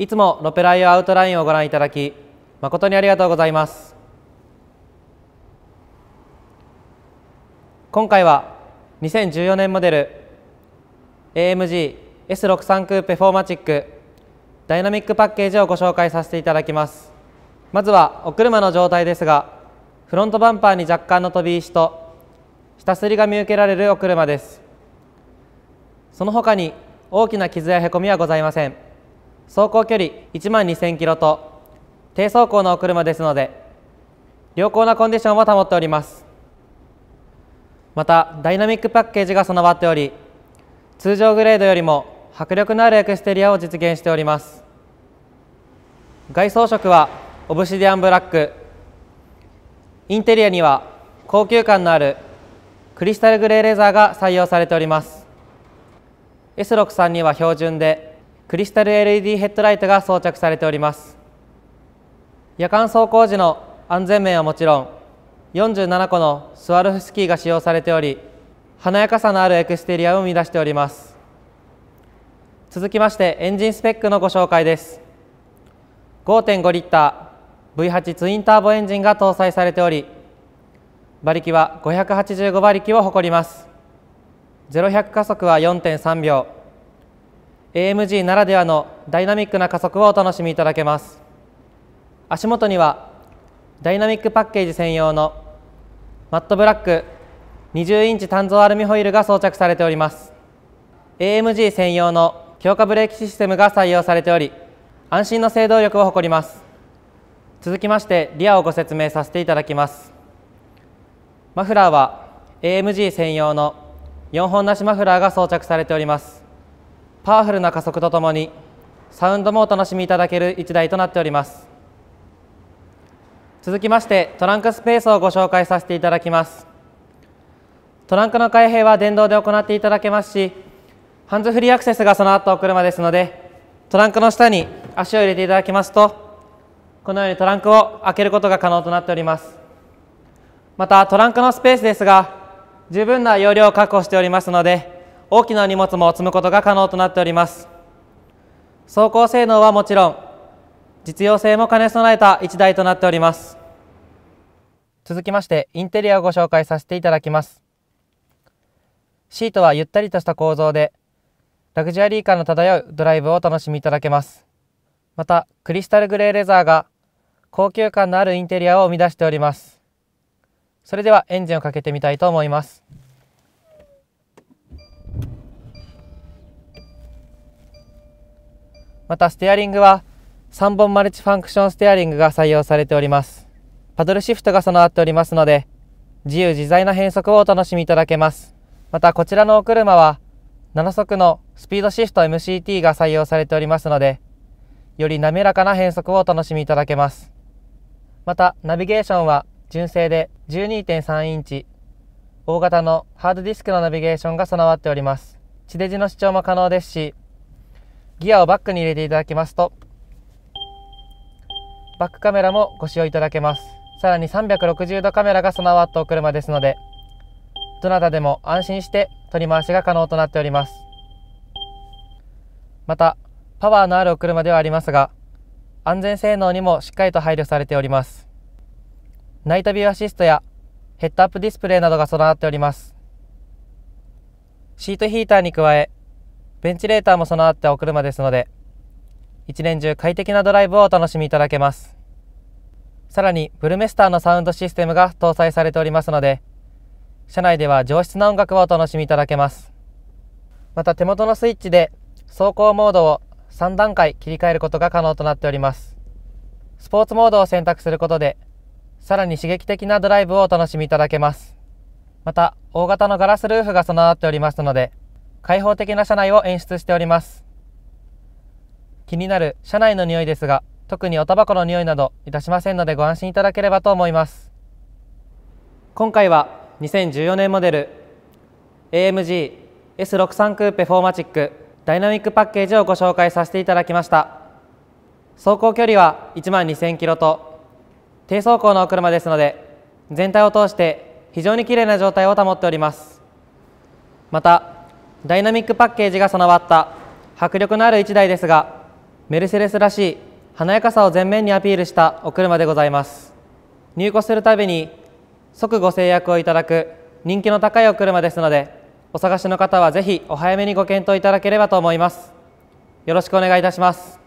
いつもロペライオアウトラインをご覧いただき誠にありがとうございます今回は2014年モデル AMG S63 クーペフォーマチックダイナミックパッケージをご紹介させていただきますまずはお車の状態ですがフロントバンパーに若干の飛び石と下すりが見受けられるお車ですその他に大きな傷やへこみはございません走行距離1万2000キロと低走行のお車ですので良好なコンディションを保っておりますまたダイナミックパッケージが備わっており通常グレードよりも迫力のあるエクステリアを実現しております外装色はオブシディアンブラックインテリアには高級感のあるクリスタルグレーレザーが採用されております S63 には標準でクリスタル LED ヘッドライトが装着されております夜間走行時の安全面はもちろん47個のスワルフスキーが使用されており華やかさのあるエクステリアを生み出しております続きましてエンジンスペックのご紹介です5.5リッター V8 ツインターボエンジンが搭載されており馬力は585馬力を誇ります0100加速は4.3秒 AMG ならではのダイナミックな加速をお楽しみいただけます足元にはダイナミックパッケージ専用のマットブラック20インチ単造アルミホイールが装着されております AMG 専用の強化ブレーキシステムが採用されており安心の制動力を誇ります続きましてリアをご説明させていただきますマフラーは AMG 専用の4本なしマフラーが装着されておりますパワフルな加速とともにサウンドもお楽しみいただける1台となっております続きましてトランクスペースをご紹介させていただきますトランクの開閉は電動で行っていただけますしハンズフリーアクセスがその後お車ですのでトランクの下に足を入れていただきますとこのようにトランクを開けることが可能となっておりますまたトランクのスペースですが十分な容量を確保しておりますので大きな荷物も積むことが可能となっております走行性能はもちろん実用性も兼ね備えた1台となっております続きましてインテリアをご紹介させていただきますシートはゆったりとした構造でラグジュアリー感の漂うドライブをお楽しみいただけますまたクリスタルグレーレザーが高級感のあるインテリアを生み出しておりますそれではエンジンをかけてみたいと思いますまたステアリングは3本マルチファンクションステアリングが採用されております。パドルシフトが備わっておりますので、自由自在な変速をお楽しみいただけます。またこちらのお車は、7速のスピードシフト MCT が採用されておりますので、より滑らかな変速をお楽しみいただけます。また、ナビゲーションは純正で12.3インチ、大型のハードディスクのナビゲーションが備わっております。地デジの視聴も可能ですし、ギアをバックに入れていただきますと、バックカメラもご使用いただけます。さらに360度カメラが備わったお車ですので、どなたでも安心して取り回しが可能となっております。また、パワーのあるお車ではありますが、安全性能にもしっかりと配慮されております。ナイトビューアシストやヘッドアップディスプレイなどが備わっております。シートヒーターに加え、ベンチレーターも備わってお車ですので、一年中快適なドライブをお楽しみいただけます。さらに、ブルメスターのサウンドシステムが搭載されておりますので、車内では上質な音楽をお楽しみいただけます。また手元のスイッチで走行モードを3段階切り替えることが可能となっております。スポーツモードを選択することで、さらに刺激的なドライブをお楽しみいただけます。また、大型のガラスルーフが備わっておりますので、開放的な車内を演出しております気になる車内の匂いですが特におタバコの匂いなどいたしませんのでご安心いただければと思います今回は2014年モデル AMG S63 クーペフォーマチックダイナミックパッケージをご紹介させていただきました走行距離は1万2000キロと低走行のお車ですので全体を通して非常に綺麗な状態を保っておりますまたダイナミックパッケージが備わった迫力のある1台ですがメルセデスらしい華やかさを前面にアピールしたお車でございます入庫するたびに即ご制約をいただく人気の高いお車ですのでお探しの方はぜひお早めにご検討いただければと思いますよろしくお願いいたします